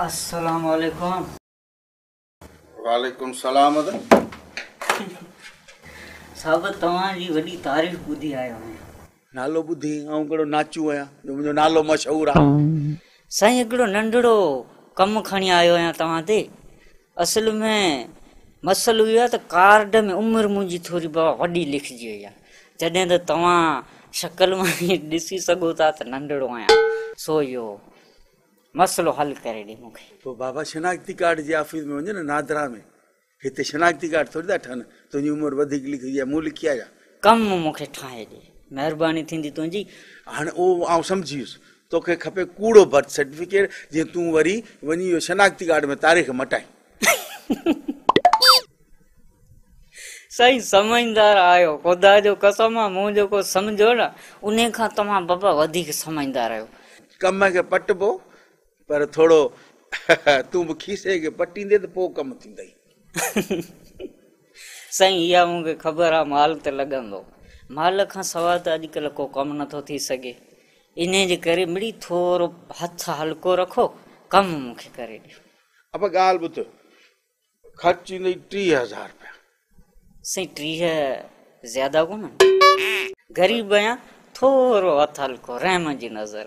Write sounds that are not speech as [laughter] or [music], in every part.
तव्हां ते असल में मसलो इहो कार्ड में उमिरि मुंहिंजी थोरी वॾी लिखजी वई आहे जॾहिं त तव्हां शकल मां ॾिसी सघो था त سو आहियां मसलो हल करे ॾे मूंखे पोइ तो बाबा शनाख्ती कार्ड जे ऑफिस में वञो न नादरा में हिते शनाख्ती कार्ड थोरी था ठहनि तुंहिंजी उमिरि वधीक लिखी आहे मूं लिखी आहे कम मूंखे ठाहे ॾे महिरबानी थींदी तुंहिंजी हाणे उहो आउं सम्झी वियुसि तोखे खपे कूड़ो बर्थ सर्टिफिकेट जीअं तूं वरी वञी इहो शनाख्ती कार्ड में तारीख़ मटाए साईं समझदार आहियो ख़ुदा जो कसम आहे मूं जेको सम्झो न उन खां तव्हां बाबा वधीक समझदार आहियो कम खे पटिबो पर थोरो [laughs] [laughs] साईं इहा मूंखे ख़बर आहे माल त लॻंदो माल खां सवाइ त अॼुकल्ह को कमु नथो थी सघे इन जे करे हथ हल्को रखो कमु मूंखे करे ॾियो हज़ार थोरो हथु हल्को रहम जी नज़र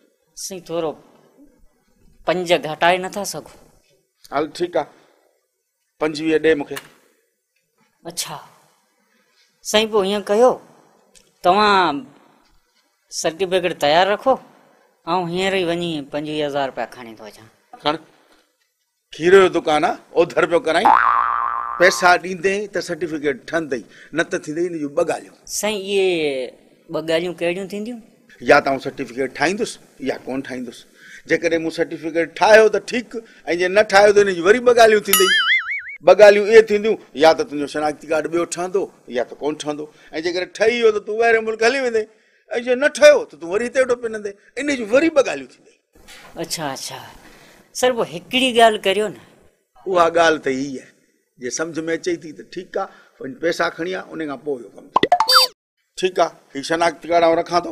साईं थोरो पंज घटाए नथा सघो हल ठीकु आहे अच्छा साईं पोइ हीअं कयो तव्हां सर्टिफिकेट तयारु रखो ऐं हींअर ई वञी पंजवीह हज़ार रुपया खणी थो अचां खीर जो साईं इहे ॿ ॻाल्हियूं कहिड़ियूं थींदियूं या त आउं सर्टिफ़िकेट ठाहींदुसि या कोन ठाहींदुसि जेकॾहिं मूं सर्टिफ़िकेट ठाहियो त ठीकु ऐं जे न ठाहियो त वरी ॿ ॻाल्हियूं थींदई ॿ ॻाल्हियूं इहे थींदियूं या त तुंहिंजो शनाख्ती कार्ड ॿियो ठहंदो या त कोन ठहंदो ऐं जेकॾहिं ठही वियो त तू ॿाहिरि मुल्क हली वेंदई ऐं जे न ठहियो त तू वरी हिते इन जूं वरी ॿ ॻाल्हियूं थींदई अच्छा अच्छा जे सम्झ में अचे थी त ठीकु आहे पैसा खणी उन खां पोइ ठीकु आहे हीउ शनाख़्ती कार्ड आऊं रखां थो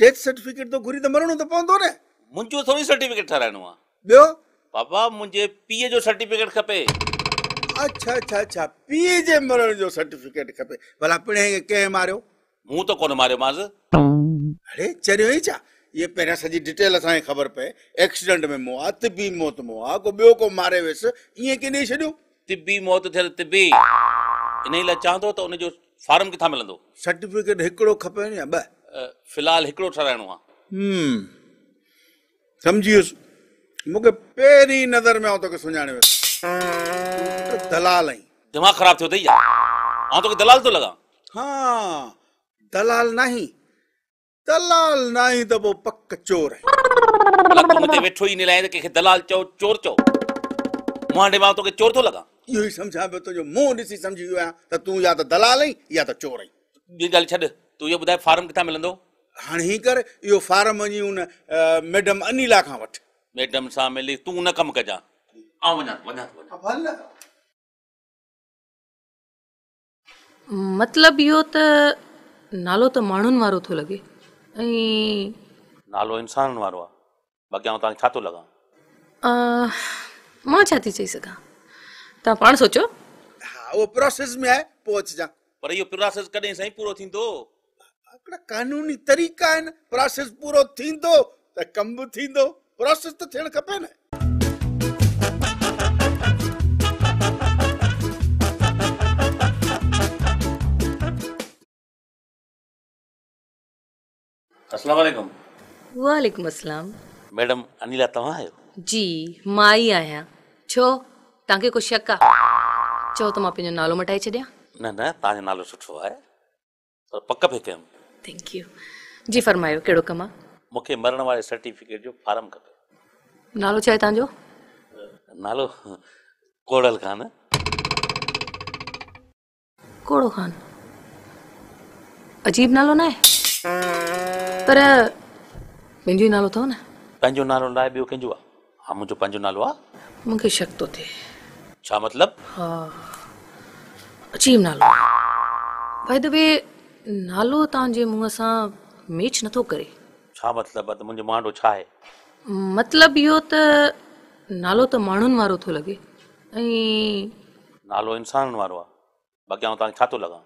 डेथ सर्टिफिकेट तो घुरी तो मरणो तो पोंदो ने मुंजो थोड़ी सर्टिफिकेट ठराणो आ बियो बाबा मुजे पीए जो सर्टिफिकेट खपे अच्छा अच्छा अच्छा पीए जे मरण जो सर्टिफिकेट खपे भला पणे के के मारयो मु तो कोन मारयो माज अरे चरयो ही चा ये पेरा सजी डिटेल असै खबर पे एक्सीडेंट में मौत भी मौत मो आ को बियो को मारे वेस इए के नहीं छडियो तिबी मौत थे तिबी इने ला चांदो तो उने जो फार्म किथा मिलंदो सर्टिफिकेट खपे फिलहाल हिकिड़ो ठाराइणो आहे हम्म। सम्झी वियुसि मूंखे पहिरीं नज़र में आउं तोखे सुञाणे वियुसि दलाल आई दिमाग़ ख़राब थियो अथई आउं तोखे दलाल थो लॻां हा दलाल नाही दलाल नाही त पोइ पक चोर आहे वेठो ई निलाए त कंहिंखे दलाल चओ चोर चओ मां मां तोखे चोर थो लॻां इहो ई सम्झां पियो तुंहिंजो मुंहुं ॾिसी सम्झी वियो आहियां त तूं या त दलाल आई या त चोर आई ॿी ॻाल्हि छॾ तूं इहो ॿुधाए फार्म किथां मिलंदो हाणे ई कर इहो फार्म वञी उन मैडम अनिला खां वठ मैडम सां मिली तूं उन कमु कजां मतिलब इहो त नालो त माण्हुनि वारो थो लॻे ऐं नालो इंसान वारो आहे अॻियां तव्हांखे छा थो लॻा मां छा थी चई सघां तव्हां पाण सोचो हा उहो प्रोसेस में आहे पोइ अचिजां पर इहो प्रोसेस कॾहिं साईं पूरो थींदो कानूनी तरीक़ा आहिनि प्रोसेस पूरो थींदो त कम बि थींदो प्रोसेस त थियणु खपे न अस्सलाम वालेकुम वालेकुम अस्सलाम मैडम अनिला तव्हां आहियो जी मां ई आहियां छो तव्हांखे को शक आहे चओ त मां पंहिंजो नालो मटाए छॾियां न न तव्हांजो नालो सुठो आहे पर पक पे कयमि थैंक यू जी फरमायो कहिड़ो कमु आहे मूंखे मरण वारे सर्टिफिकेट जो फार्म खपे नालो छा आहे तव्हांजो नालो कोड़ल ख़ान कोड़ो ख़ान अजीब नालो न आहे पर मुंहिंजो ई नालो अथव न पंहिंजो नालो न आहे ॿियो कंहिंजो आहे हा मुंहिंजो पंहिंजो नालो आहे मूंखे शक थो थिए छा मतिलबु अजीब नालो नालो तां जे मुंह सा मैच न थो करे छा मतलब है मुंजो मांडो छा है मतलब यो त नालो त मानन वारो थो लगे ए नालो इंसान वारो आ बाकी आ तां छा तो लगा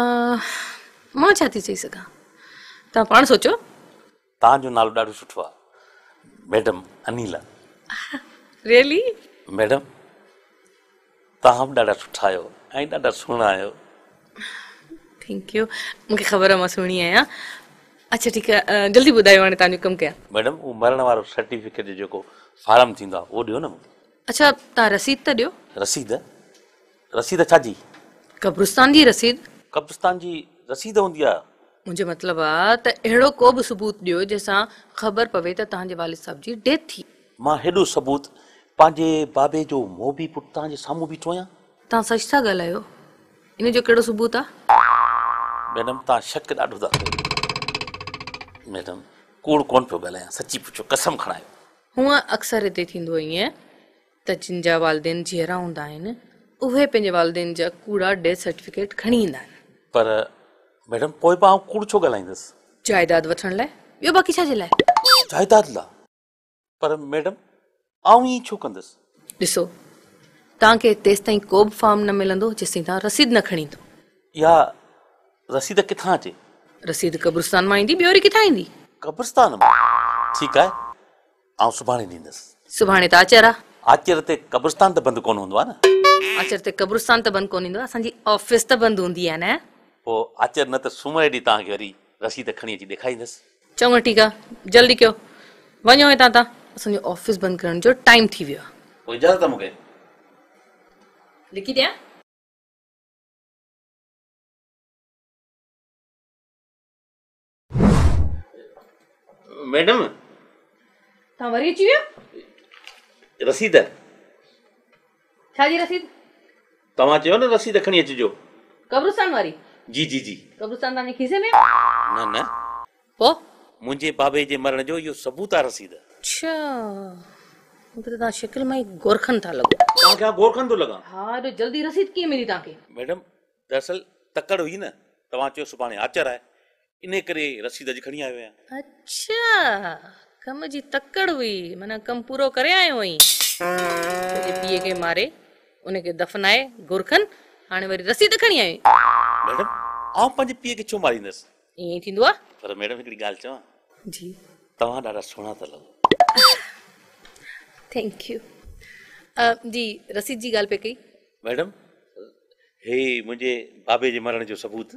आ मां चाती चई सका ता पण सोचो तां नालो डाडो सुठो आ मैडम अनिल रियली मैडम ता हम थैंक यू मूंखे ख़बर आहे मां सुहिणी आहियां हाँ। अच्छा ठीकु आहे जल्दी ॿुधायो हाणे तव्हांजो कमु कयां मैडम उहो मरण वारो सर्टिफिकेट जेको फार्म थींदो आहे उहो ॾियो न मूंखे अच्छा तव्हां रसीद त तो ॾियो रसीद रसीद छाजी अच्छा कब्रिस्तान जी रसीद कब्रिस्तान जी रसीद हूंदी आहे मुंहिंजो मतिलबु आहे त अहिड़ो को बि सबूत ॾियो जंहिंसां ख़बर पवे त तव्हांजे वालिद साहिब जी डेथ थी मां हेॾो सबूत पंहिंजे बाबे जो मोह बि पुटु तव्हांजे साम्हूं बीठो आहियां तव्हां सच था ॻाल्हायो इन जो कहिड़ो सबूत आहे मैडम तव्हां शक ॾाढो था कयो मैडम कूड़ कोन पियो ॻाल्हायां सची पुछो कसम खणायो हूअं अक्सर हिते थींदो ईअं त जिन जा वालदेन जीअरा हूंदा आहिनि उहे पंहिंजे वालदेन जा कूड़ा डेथ सर्टिफिकेट खणी ईंदा आहिनि पर मैडम पोइ मां कूड़ छो ॻाल्हाईंदुसि जायदाद वठण लाइ ॿियो बाक़ी छा जे लाइ जायदाद लाइ पर मैडम आउं ई छो कंदुसि ॾिसो तव्हांखे तेसि ताईं को फॉर्म न मिलंदो रसीद न या रसीद किथां अचे रसीद कब्रिस्तान मां ईंदी ॿियो वरी ईंदी कब्रिस्तान मां ठीकु आहे आउं सुभाणे ॾींदसि सुभाणे त आचर आहे आचर ते कब्रिस्तान त बंदि कोन हूंदो आहे न आचर ते कब्रिस्तान त बंदि कोन ईंदो आहे असांजी ऑफिस त बंदि हूंदी आहे न पोइ आचर न त सूमर ॾींहुं तव्हांखे वरी रसीद खणी अची ॾेखारींदसि चङो ठीकु आहे जल्दी कयो वञो हितां तव्हां असांजो ऑफिस बंदि करण जो टाइम थी वियो आहे इजाज़त मूंखे लिखी ॾियां મેડમ તમે વરી ચીયો રસીદ છાજી રસીદ तव्हां चयो न रसीद खणी अचिजो कब्रुस्तान वारी जी जी जी कब्रुस्तान तव्हांजे खीसे में न न पोइ मुंहिंजे बाबे जे मरण जो इहो सबूत आहे रसीद अच्छा मूंखे तव्हां शकिल मां ई गोरखन था लॻो तव्हांखे हा गोरखन थो लॻां हा एॾो जल्दी रसीद कीअं मिली तव्हांखे मैडम दरअसल तकड़ हुई न तव्हां चयो सुभाणे आचर आहे इन करे रसीद अॼु खणी आयो आहियां अच्छा कम जी तकड़ हुई माना कम पूरो करे आयो हुई पीउ खे मारे उन खे दफ़नाए गुरखनि हाणे वरी रसीद खणी आई मैडम आउं पंहिंजे पीउ खे छो मारींदसि ईअं थींदो आहे पर मैडम हिकिड़ी ॻाल्हि चवां जी तव्हां ॾाढा सुहिणा था लॻो थैंक यू जी रसीद जी ॻाल्हि पई कई मैडम हे मुंहिंजे बाबे जे मरण जो सबूत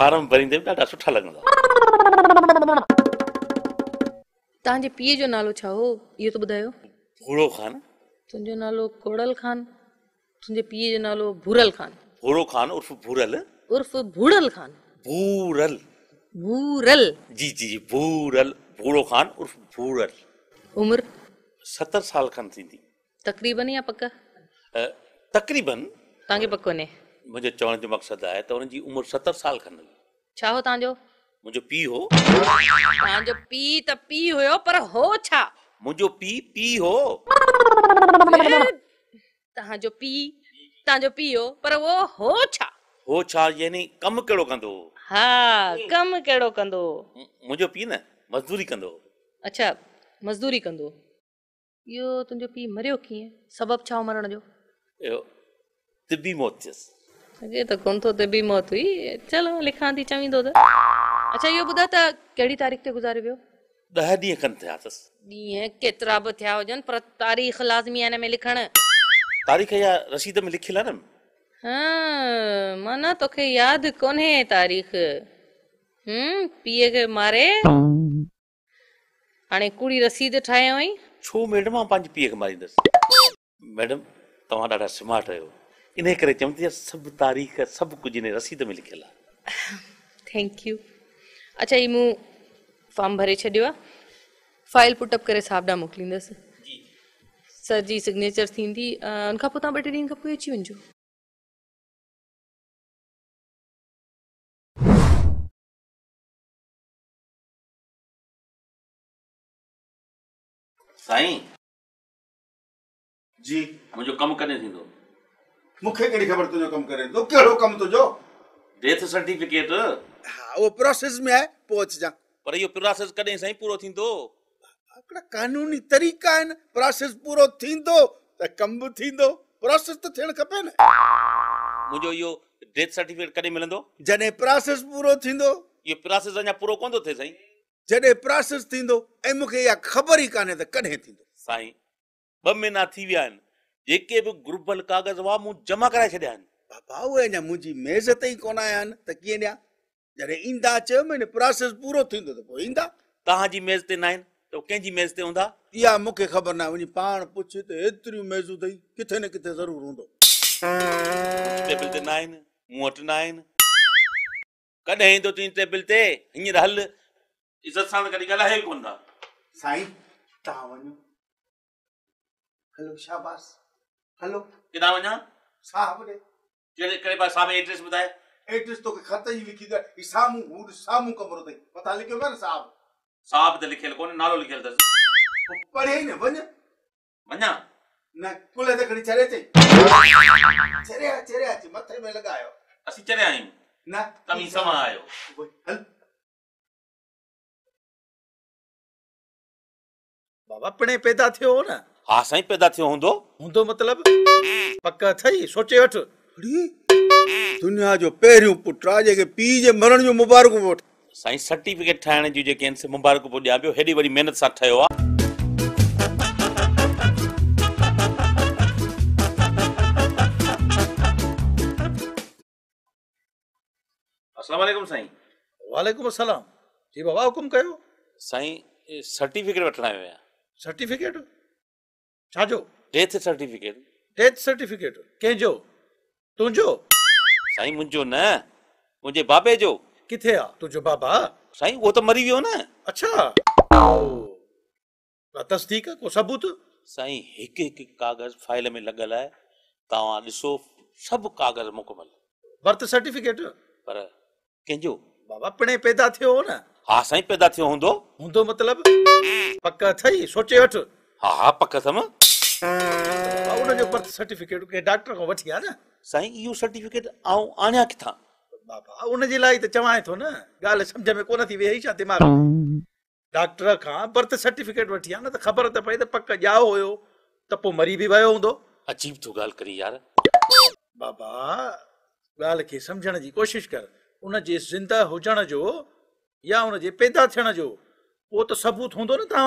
तव्हांजे पीउ जो नालो छा हो मुझे चवण जो मकसद है तो उन जी उम्र 70 साल खन हुई छा हो ता जो मुजो पी हो ता जो पी त पी होयो पर हो छा मुजो पी पी हो ता जो पी ता जो पी हो पर वो हो छा हो छा यानी कम केडो कंदो हां कम केडो कंदो मुजो पी ना मजदूरी कंदो अच्छा मजदूरी कंदो यो तुजो पी मरयो की है छा मरण जो यो तिबी मौत जस अगे तो कौन तो ते भी मौत हुई चलो लिखान दी चाहिए दो दर अच्छा यो बुदा ता कैडी तारीख ते गुजारे भी हो दह दिए कंधे आतस नहीं है कितना बताया हो पर तारीख लाजमी है ना मैं लिखना तारीख या रसीद में लिखी लाना हाँ माना तो के याद तारीख हम पिए मारे अने कुड़ी रसीद ठाये छो मैडम आप पांच पिए मैडम इन करे चवंदी सभु तारीख़ सभु कुझु रसीद में लिखियलु आहे थैंक्यू अच्छा ही मूं फॉम भरे छॾियो आहे फाइल पुट अप करे साप ॾाढा मोकिलींदसि सर जी सिग्नेचर थींदी ॿ टे ॾींहं खां पोइ अची वञिजो मुंहिंजो कमु कॾहिं थींदो मुखे केडी खबर तो जो कम करे तो केडो कम तो जो डेथ सर्टिफिकेट हां वो प्रोसेस में है पहुंच जा पर यो प्रोसेस कदे सही पूरो थिंदो अकड़ा कानूनी तरीका है प्रोसेस पूरो थिंदो त कम भी थिंदो प्रोसेस तो थेन खपे ने मुजो यो डेथ सर्टिफिकेट कदे मिलंदो जने प्रोसेस पूरो थिंदो यो प्रोसेस अजा पूरो कोंदो थे सही जने प्रोसेस थिंदो ए मुखे या खबर ही काने त कने महीना थी जेके बि गुरबल कागज़ हुआ मूं जमा कराए छॾिया आहिनि बाबा उहे अञा मुंहिंजी मेज़ ते ई कोन आया आहिनि त कीअं ॾिया जॾहिं ईंदा छह महीने प्रोसेस पूरो थींदो त पोइ ईंदा तव्हांजी मेज़ ते न आहिनि त कंहिंजी मेज़ ते हूंदा इहा मूंखे ख़बर न आहे वञी पाण पुछ त एतिरियूं मेज़ूं अथई किथे न किथे ज़रूरु हूंदो टेबल ते न आहिनि मूं वटि न आहिनि कॾहिं ईंदो तुंहिंजी टेबल ते हींअर हल इज़त सां कॾहिं ॻाल्हाए कोन था साईं तव्हां वञो हलो शाबाश हेलो किधर वना साहब रे केड़े केड़े बा साहब एड्रेस बताए एड्रेस तो के खत ही लिखी दा ई सामू हुड सामू कमरो दे पता लिखो ना साहब साहब ते तो लिखेल कोने नालो लिखेल दस तो पढ़े ने वन वना ना कुले ते खड़ी चरे ते चरे चरे आ मथे में लगायो असि चरे आई ना तमी समा आयो हल बाबा पणे पैदा थियो ना हा साईं पैदा थियो हूंदो हूंदो मतिलबु पक अथई सोचे वठी दुनिया जो पहिरियों पुटु आहे जेके पीउ जे मरण जो मुबारक वठ साईं सर्टिफिकेट ठाहिण जूं जेके आहिनि मुबारक पियो ॾियां पियो हेॾी वॾी महिनत सां ठहियो आहे सर्टिफिकेट छाजो डेथ सर्टिफिकेट डेथ सर्टिफिकेट के जो तू जो साईं मुंजो ना मुंजे बाबे जो किथे आ तू बाबा साईं वो तो मरी वियो ना अच्छा तस्दीक को सबूत साईं एक एक कागज फाइल में लगल है तावा दिसो सब कागज मुकम्मल बर्थ सर्टिफिकेट पर के बाबा पणे पैदा थियो ना हां साईं पैदा थियो हुंदो हुंदो मतलब पक्का थई सोचे हट हा हा पक सम आ उन जो बर्थ सर्टिफिकेट के डॉक्टर को वठिया ना साईं यो सर्टिफिकेट आ आन्या किथा बाबा उन जे लाई त चवाए थो ना गाल समझ में कोना थी वेही छा दिमाग डॉक्टर खा बर्थ सर्टिफिकेट वठिया ना त खबर त पई त पक्क जा होयो त पो मरी भी वयो हुंदो अजीब तो गाल करी यार बाबा गाल के समझण जी कोशिश कर उन जे जिंदा होजण जो या उन जे पैदा थण जो वो तो सबूत हुंदो ना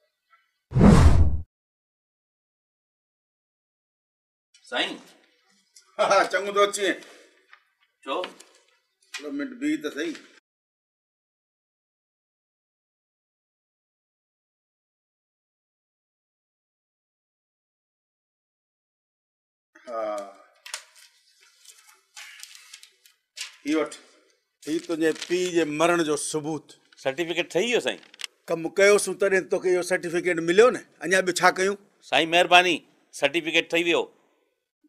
સાઈ ચંગડોચી જો લોમેન્ટ બી તો સહી આ ઈયો ઈ તો ને પી જે મરણ જો સબૂત સર્ટિફિકેટ થઈયો સાઈ કમ કયો સુ તરે તો કે સર્ટિફિકેટ મિલ્યો ને અયા ભી છા કયો સાઈ મેરबानी સર્ટિફિકેટ થઈયો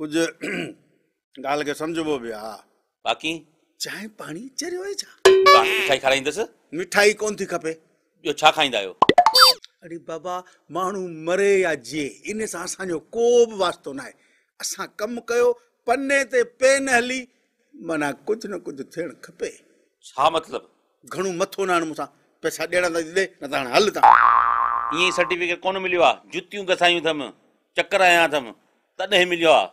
कुझु ॻाल्हि खे सम्झबो बि हा बाक़ी चांहि पाणी मिठाई मिठाई कोन थी खपे ॿियो छा खाईंदा आहियो अरे बाबा माण्हू मरे या जे इन सां असांजो को बि वास्तो न आहे असां कमु कयो पन्ने ते पेन हली माना कुझु न कुझु थियणु खपे छा मतिलबु घणो मथो न मूंसां पैसा ॾियण त हाणे हल था ईअं कोन मिलियो आहे जुतियूं गसायूं अथमि चकर आया अथमि तॾहिं मिलियो आहे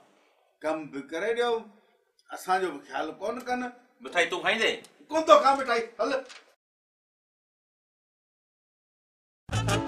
कम बि करे ॾियो असांजो बि ख़्यालु कोन कनि मिठाई तूं खाईंदे कोन थो खां मिठाई हल